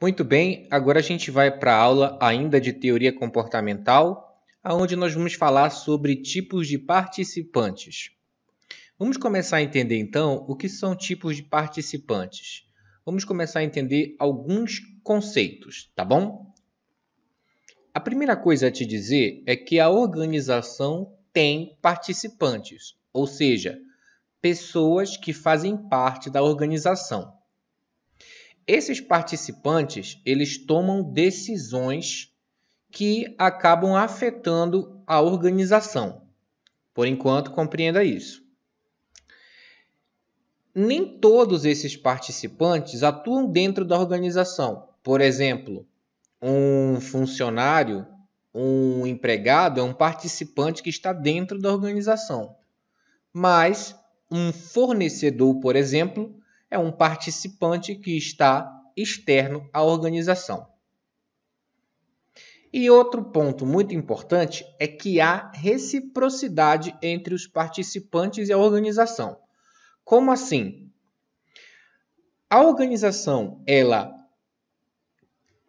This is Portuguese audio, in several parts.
Muito bem, agora a gente vai para a aula ainda de teoria comportamental, aonde nós vamos falar sobre tipos de participantes. Vamos começar a entender então o que são tipos de participantes. Vamos começar a entender alguns conceitos, tá bom? A primeira coisa a te dizer é que a organização tem participantes, ou seja, pessoas que fazem parte da organização esses participantes eles tomam decisões que acabam afetando a organização. Por enquanto, compreenda isso. Nem todos esses participantes atuam dentro da organização. Por exemplo, um funcionário, um empregado é um participante que está dentro da organização. Mas um fornecedor, por exemplo, é um participante que está externo à organização. E outro ponto muito importante é que há reciprocidade entre os participantes e a organização. Como assim? A organização, ela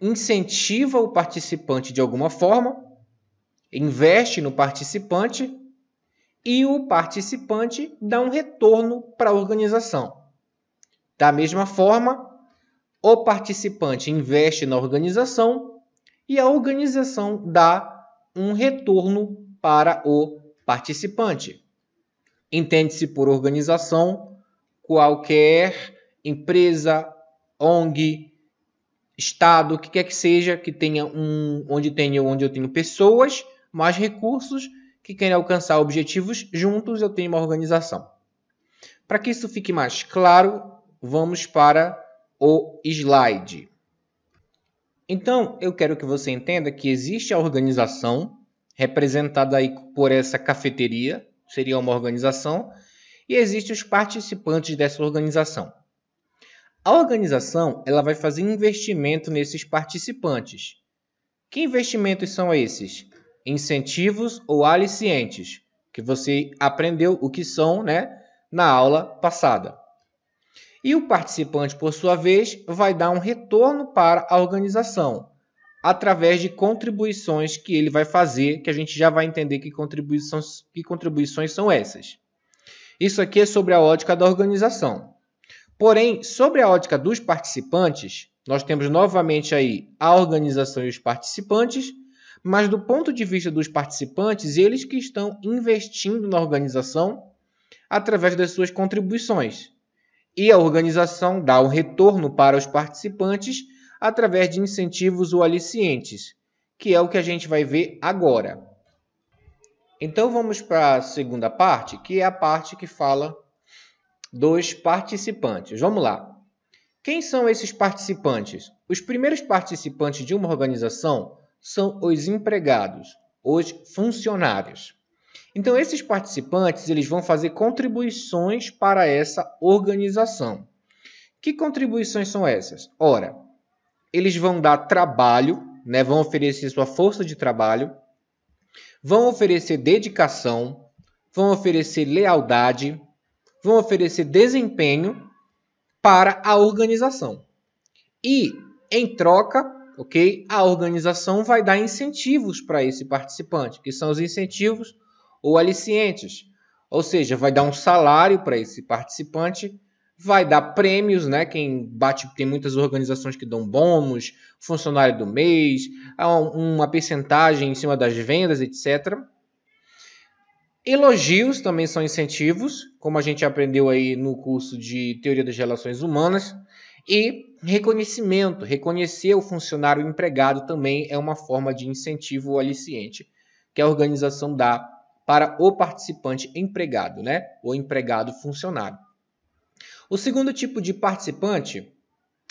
incentiva o participante de alguma forma, investe no participante e o participante dá um retorno para a organização. Da mesma forma, o participante investe na organização e a organização dá um retorno para o participante. Entende-se por organização qualquer empresa, ONG, estado, o que quer que seja, que tenha um onde tenha onde eu tenho pessoas, mais recursos que querem alcançar objetivos juntos, eu tenho uma organização. Para que isso fique mais claro, vamos para o slide. Então, eu quero que você entenda que existe a organização representada aí por essa cafeteria, seria uma organização, e existem os participantes dessa organização. A organização, ela vai fazer investimento nesses participantes. Que investimentos são esses? Incentivos ou alicientes, que você aprendeu o que são, né, na aula passada e o participante, por sua vez, vai dar um retorno para a organização através de contribuições que ele vai fazer, que a gente já vai entender que contribuições, que contribuições são essas. Isso aqui é sobre a ótica da organização. Porém, sobre a ótica dos participantes, nós temos novamente aí a organização e os participantes, mas do ponto de vista dos participantes, eles que estão investindo na organização através das suas contribuições e a organização dá um retorno para os participantes através de incentivos ou alicientes, que é o que a gente vai ver agora. Então vamos para a segunda parte, que é a parte que fala dos participantes. Vamos lá. Quem são esses participantes? Os primeiros participantes de uma organização são os empregados, os funcionários. Então esses participantes, eles vão fazer contribuições para essa organização. Que contribuições são essas? Ora, eles vão dar trabalho, né, vão oferecer sua força de trabalho, vão oferecer dedicação, vão oferecer lealdade, vão oferecer desempenho para a organização. E em troca, OK? A organização vai dar incentivos para esse participante, que são os incentivos ou alicientes. Ou seja, vai dar um salário para esse participante, vai dar prêmios, né? Quem bate, tem muitas organizações que dão bônus, funcionário do mês, uma percentagem em cima das vendas, etc. Elogios também são incentivos, como a gente aprendeu aí no curso de Teoria das Relações Humanas. E reconhecimento, reconhecer o funcionário empregado também é uma forma de incentivo aliciente que é a organização dá para o participante empregado, né? O empregado funcionário. O segundo tipo de participante,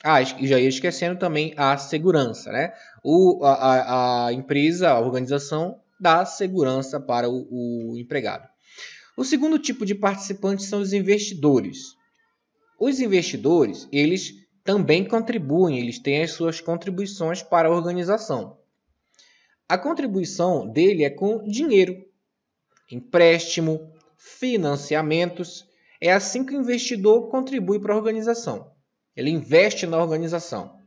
ah, e já ia esquecendo também a segurança, né? O, a, a empresa, a organização dá segurança para o, o empregado. O segundo tipo de participante são os investidores. Os investidores, eles também contribuem, eles têm as suas contribuições para a organização. A contribuição dele é com dinheiro, empréstimo, financiamentos. É assim que o investidor contribui para a organização. Ele investe na organização.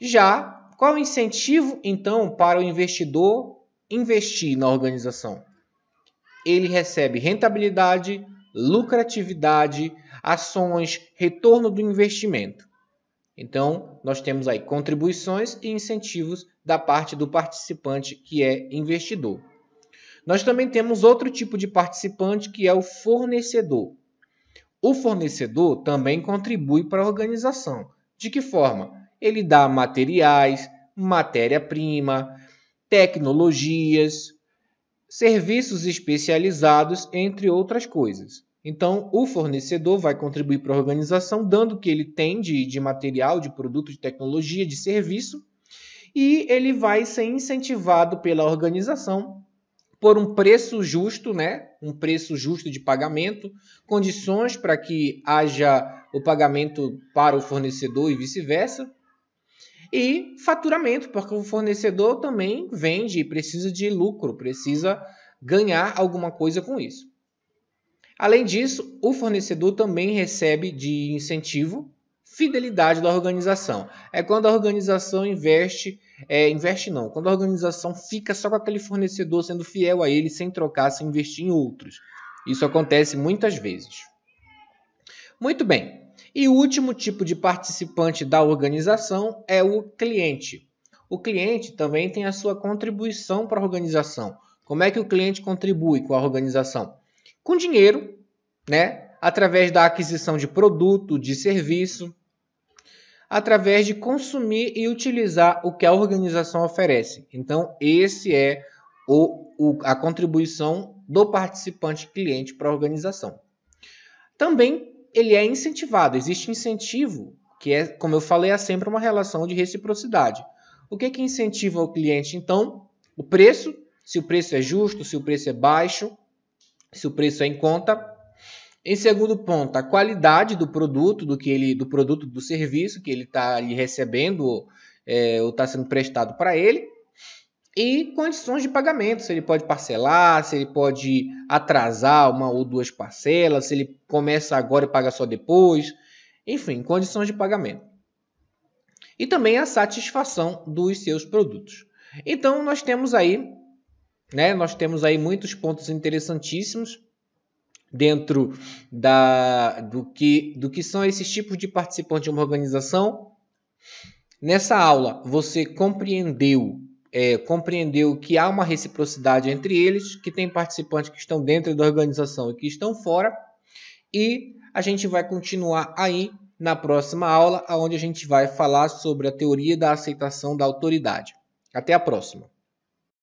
Já qual é o incentivo então para o investidor investir na organização? Ele recebe rentabilidade, lucratividade, ações, retorno do investimento. Então, nós temos aí contribuições e incentivos da parte do participante que é investidor. Nós também temos outro tipo de participante que é o fornecedor. O fornecedor também contribui para a organização. De que forma? Ele dá materiais, matéria-prima, tecnologias, serviços especializados, entre outras coisas. Então, o fornecedor vai contribuir para a organização dando o que ele tem de, de material, de produto, de tecnologia, de serviço, e ele vai ser incentivado pela organização por um preço justo, né? Um preço justo de pagamento, condições para que haja o pagamento para o fornecedor e vice-versa. E faturamento, porque o fornecedor também vende e precisa de lucro, precisa ganhar alguma coisa com isso. Além disso, o fornecedor também recebe de incentivo fidelidade da organização. É quando a organização investe é, investe não. Quando a organização fica só com aquele fornecedor sendo fiel a ele sem trocar, sem investir em outros. Isso acontece muitas vezes. Muito bem. E o último tipo de participante da organização é o cliente. O cliente também tem a sua contribuição para a organização. Como é que o cliente contribui com a organização? Com dinheiro, né? Através da aquisição de produto, de serviço, através de consumir e utilizar o que a organização oferece. Então, esse é o, o a contribuição do participante cliente para a organização. Também ele é incentivado, existe incentivo, que é, como eu falei, é sempre uma relação de reciprocidade. O que, é que incentiva o cliente, então? O preço, se o preço é justo, se o preço é baixo, se o preço é em conta, em segundo ponto, a qualidade do produto, do que ele, do produto do serviço que ele está ali recebendo é, ou está sendo prestado para ele. E condições de pagamento, se ele pode parcelar, se ele pode atrasar uma ou duas parcelas, se ele começa agora e paga só depois. Enfim, condições de pagamento. E também a satisfação dos seus produtos. Então nós temos aí, né, nós temos aí muitos pontos interessantíssimos dentro da, do, que, do que são esses tipos de participantes de uma organização. Nessa aula, você compreendeu é, compreendeu que há uma reciprocidade entre eles, que tem participantes que estão dentro da organização e que estão fora, e a gente vai continuar aí na próxima aula, onde a gente vai falar sobre a teoria da aceitação da autoridade. Até a próxima!